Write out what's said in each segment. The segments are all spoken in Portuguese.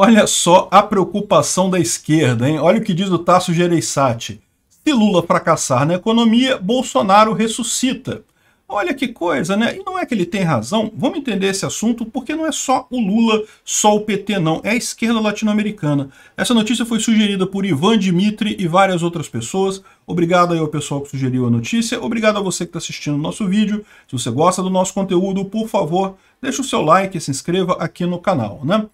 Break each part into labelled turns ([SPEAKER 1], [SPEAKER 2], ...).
[SPEAKER 1] Olha só a preocupação da esquerda, hein? Olha o que diz o Tasso Gereissati. Se Lula fracassar na economia, Bolsonaro ressuscita. Olha que coisa, né? E não é que ele tem razão. Vamos entender esse assunto, porque não é só o Lula, só o PT, não. É a esquerda latino-americana. Essa notícia foi sugerida por Ivan Dimitri e várias outras pessoas. Obrigado aí ao pessoal que sugeriu a notícia. Obrigado a você que está assistindo o nosso vídeo. Se você gosta do nosso conteúdo, por favor, deixa o seu like e se inscreva aqui no canal, né?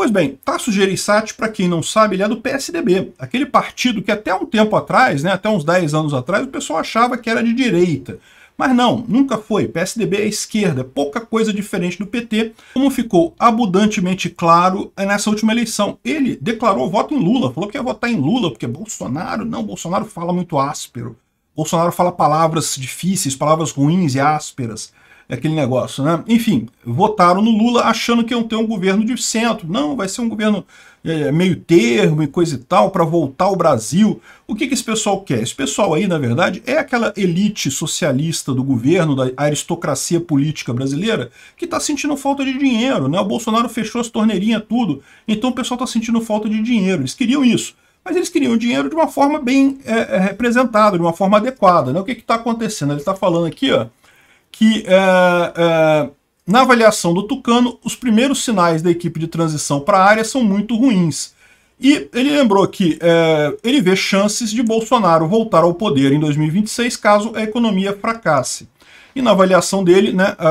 [SPEAKER 1] Pois bem, Tasso Gereissati, para quem não sabe, ele é do PSDB, aquele partido que até um tempo atrás, né, até uns 10 anos atrás, o pessoal achava que era de direita. Mas não, nunca foi. PSDB é esquerda, pouca coisa diferente do PT, como ficou abundantemente claro é nessa última eleição. Ele declarou voto em Lula, falou que ia votar em Lula, porque Bolsonaro, não, Bolsonaro fala muito áspero. Bolsonaro fala palavras difíceis, palavras ruins e ásperas aquele negócio, né? Enfim, votaram no Lula achando que iam ter um governo de centro. Não, vai ser um governo é, é meio termo e coisa e tal, para voltar ao Brasil. O que, que esse pessoal quer? Esse pessoal aí, na verdade, é aquela elite socialista do governo, da aristocracia política brasileira, que está sentindo falta de dinheiro, né? O Bolsonaro fechou as torneirinhas, tudo. Então o pessoal está sentindo falta de dinheiro. Eles queriam isso mas eles queriam o dinheiro de uma forma bem é, é representada, de uma forma adequada. Né? O que está acontecendo? Ele está falando aqui ó, que é, é, na avaliação do Tucano, os primeiros sinais da equipe de transição para a área são muito ruins. E ele lembrou que é, ele vê chances de Bolsonaro voltar ao poder em 2026 caso a economia fracasse. E na avaliação dele, né, a,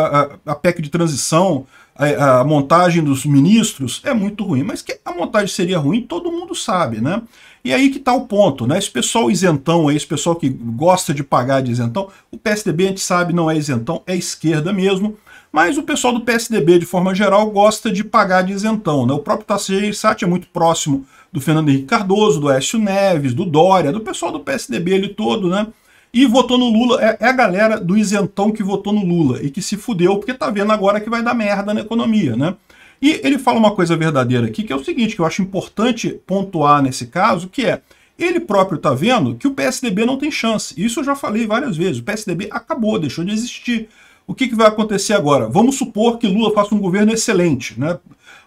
[SPEAKER 1] a, a PEC de transição, a, a montagem dos ministros é muito ruim. Mas que a montagem seria ruim, todo mundo sabe, né? E aí que está o ponto, né? Esse pessoal isentão, esse pessoal que gosta de pagar de isentão, o PSDB a gente sabe não é isentão, é esquerda mesmo, mas o pessoal do PSDB, de forma geral, gosta de pagar de isentão, né? O próprio Tarcísio Sati é muito próximo do Fernando Henrique Cardoso, do Écio Neves, do Dória, do pessoal do PSDB ele todo, né? E votou no Lula, é, é a galera do isentão que votou no Lula e que se fudeu porque tá vendo agora que vai dar merda na economia, né? E ele fala uma coisa verdadeira aqui, que é o seguinte, que eu acho importante pontuar nesse caso, que é, ele próprio está vendo que o PSDB não tem chance. Isso eu já falei várias vezes, o PSDB acabou, deixou de existir o que, que vai acontecer agora? Vamos supor que Lula faça um governo excelente, né?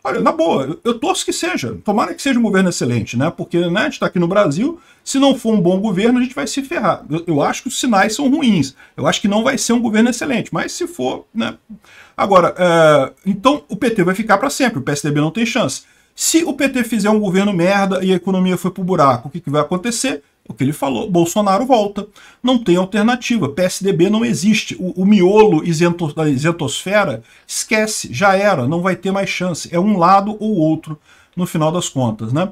[SPEAKER 1] Olha, na boa, eu torço que seja. Tomara que seja um governo excelente, né? Porque né, a gente está aqui no Brasil, se não for um bom governo, a gente vai se ferrar. Eu, eu, acho que os sinais são ruins. Eu acho que não vai ser um governo excelente, mas se for, né? Agora, é, então o PT vai ficar para sempre, o PSDB não tem chance. Se o PT fizer um governo merda e a economia foi o buraco, o que, que vai acontecer? o que ele falou, Bolsonaro volta. Não tem alternativa, PSDB não existe. O, o miolo isento, da isentosfera esquece, já era, não vai ter mais chance. É um lado ou outro, no final das contas, né?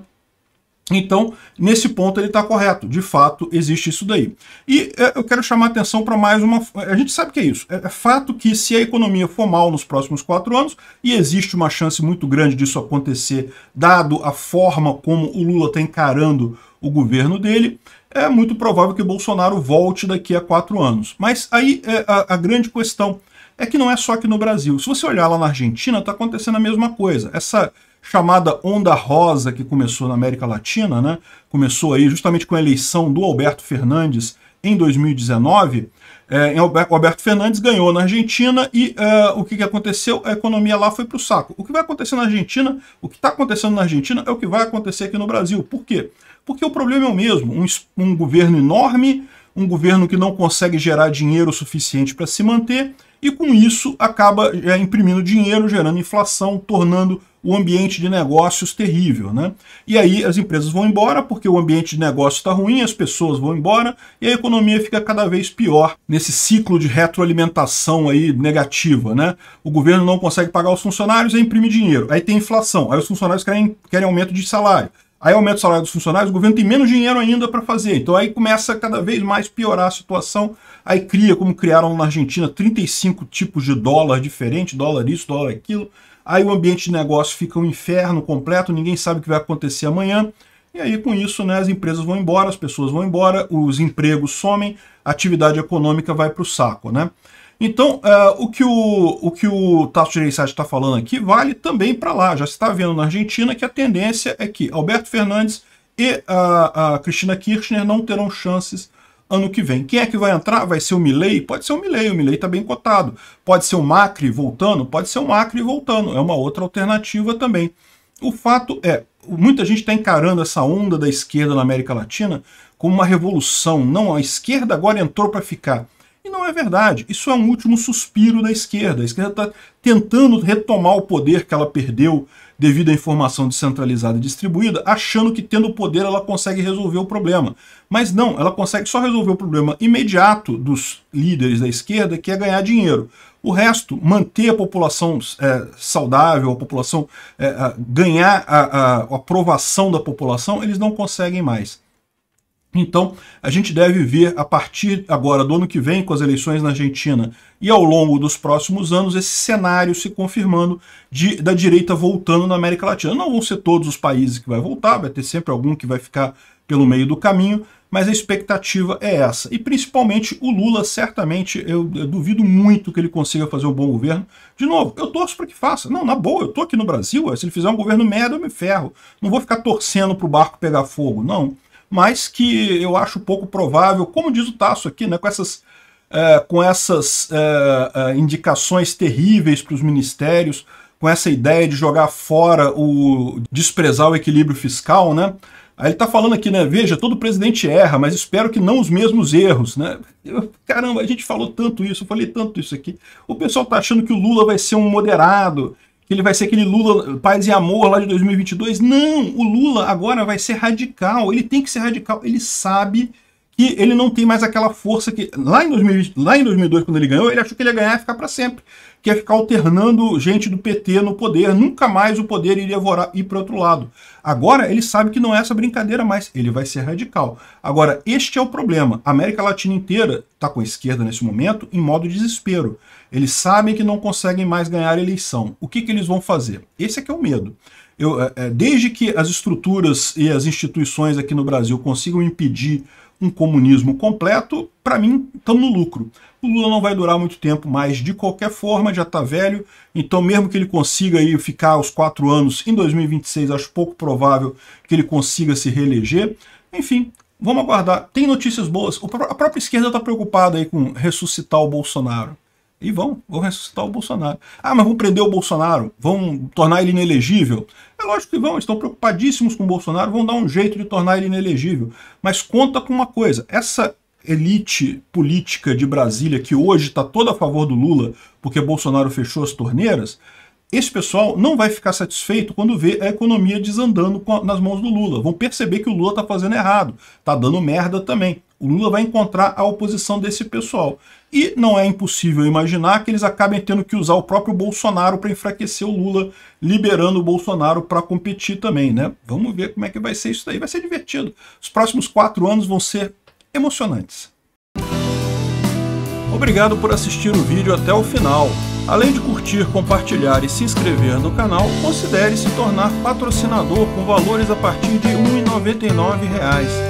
[SPEAKER 1] Então, nesse ponto ele está correto. De fato, existe isso daí. E é, eu quero chamar a atenção para mais uma... A gente sabe que é isso. É, é fato que se a economia for mal nos próximos quatro anos, e existe uma chance muito grande disso acontecer, dado a forma como o Lula está encarando o governo dele, é muito provável que Bolsonaro volte daqui a quatro anos. Mas aí é a, a grande questão é que não é só aqui no Brasil. Se você olhar lá na Argentina, está acontecendo a mesma coisa. Essa chamada onda rosa que começou na América Latina, né? Começou aí justamente com a eleição do Alberto Fernandes em 2019, é, o Alberto Fernandes ganhou na Argentina e é, o que, que aconteceu? A economia lá foi para o saco. O que vai acontecer na Argentina, o que está acontecendo na Argentina é o que vai acontecer aqui no Brasil. Por quê? Porque o problema é o mesmo. Um, um governo enorme, um governo que não consegue gerar dinheiro suficiente para se manter e com isso acaba é, imprimindo dinheiro, gerando inflação, tornando o ambiente de negócios terrível. Né? E aí as empresas vão embora porque o ambiente de negócio está ruim, as pessoas vão embora e a economia fica cada vez pior nesse ciclo de retroalimentação aí negativa. Né? O governo não consegue pagar os funcionários e imprime dinheiro. Aí tem inflação, aí os funcionários querem, querem aumento de salário. Aí aumenta o salário dos funcionários, o governo tem menos dinheiro ainda para fazer. Então aí começa cada vez mais piorar a situação. Aí cria, como criaram na Argentina, 35 tipos de dólar diferente, dólar isso, dólar aquilo aí o ambiente de negócio fica um inferno completo, ninguém sabe o que vai acontecer amanhã, e aí com isso né, as empresas vão embora, as pessoas vão embora, os empregos somem, a atividade econômica vai para o saco. Né? Então, uh, o que o, o, que o Tasso Gereissati está falando aqui vale também para lá, já se está vendo na Argentina que a tendência é que Alberto Fernandes e a, a Cristina Kirchner não terão chances ano que vem. Quem é que vai entrar? Vai ser o Milley? Pode ser o Milley, o Milley está bem cotado. Pode ser o Macri voltando? Pode ser o Macri voltando. É uma outra alternativa também. O fato é, muita gente está encarando essa onda da esquerda na América Latina como uma revolução. Não, a esquerda agora entrou para ficar. E não é verdade. Isso é um último suspiro da esquerda. A esquerda está tentando retomar o poder que ela perdeu devido à informação descentralizada e distribuída, achando que tendo poder ela consegue resolver o problema. Mas não, ela consegue só resolver o problema imediato dos líderes da esquerda, que é ganhar dinheiro. O resto, manter a população é, saudável, a população é, a ganhar a, a, a aprovação da população, eles não conseguem mais. Então, a gente deve ver a partir agora do ano que vem, com as eleições na Argentina e ao longo dos próximos anos, esse cenário se confirmando de, da direita voltando na América Latina. Não vão ser todos os países que vai voltar, vai ter sempre algum que vai ficar pelo meio do caminho, mas a expectativa é essa. E principalmente o Lula, certamente, eu, eu duvido muito que ele consiga fazer um bom governo. De novo, eu torço para que faça. Não, na boa, eu estou aqui no Brasil, se ele fizer um governo merda, eu me ferro. Não vou ficar torcendo para o barco pegar fogo, não mas que eu acho pouco provável, como diz o Tasso aqui, né, com essas, é, com essas é, é indicações terríveis para os ministérios, com essa ideia de jogar fora o desprezar o equilíbrio fiscal, né? Aí ele está falando aqui, né? Veja, todo presidente erra, mas espero que não os mesmos erros, né? Eu, caramba, a gente falou tanto isso, eu falei tanto isso aqui. O pessoal está achando que o Lula vai ser um moderado, que ele vai ser aquele Lula paz e amor lá de 2022. Não, o Lula agora vai ser radical. Ele tem que ser radical. Ele sabe que ele não tem mais aquela força que lá em, lá em 2002, quando ele ganhou, ele achou que ele ia ganhar e ficar para sempre, que ia ficar alternando gente do PT no poder, nunca mais o poder iria vorar, ir para outro lado. Agora ele sabe que não é essa brincadeira mais, ele vai ser radical. Agora, este é o problema, a América Latina inteira está com a esquerda nesse momento em modo desespero. Eles sabem que não conseguem mais ganhar a eleição. O que, que eles vão fazer? Esse é que é o medo. Eu, é, é desde que as estruturas e as instituições aqui no Brasil consigam impedir um comunismo completo, para mim, estamos no lucro. O Lula não vai durar muito tempo, mas de qualquer forma já está velho, então mesmo que ele consiga aí ficar os quatro anos em 2026, acho pouco provável que ele consiga se reeleger. Enfim, vamos aguardar. Tem notícias boas. A própria esquerda está preocupada aí com ressuscitar o Bolsonaro. E vão, vão ressuscitar o Bolsonaro. Ah, mas vão prender o Bolsonaro, vão tornar ele inelegível. É lógico que vão, estão preocupadíssimos com o Bolsonaro, vão dar um jeito de tornar ele inelegível. Mas conta com uma coisa, essa elite política de Brasília, que hoje está toda a favor do Lula, porque Bolsonaro fechou as torneiras, esse pessoal não vai ficar satisfeito quando vê a economia desandando nas mãos do Lula. Vão perceber que o Lula está fazendo errado, está dando merda também. O Lula vai encontrar a oposição desse pessoal. E não é impossível imaginar que eles acabem tendo que usar o próprio Bolsonaro para enfraquecer o Lula, liberando o Bolsonaro para competir também, né? Vamos ver como é que vai ser isso daí. Vai ser divertido. Os próximos quatro anos vão ser emocionantes. Obrigado por assistir o vídeo até o final. Além de curtir, compartilhar e se inscrever no canal, considere se tornar patrocinador com valores a partir de R$ 1,99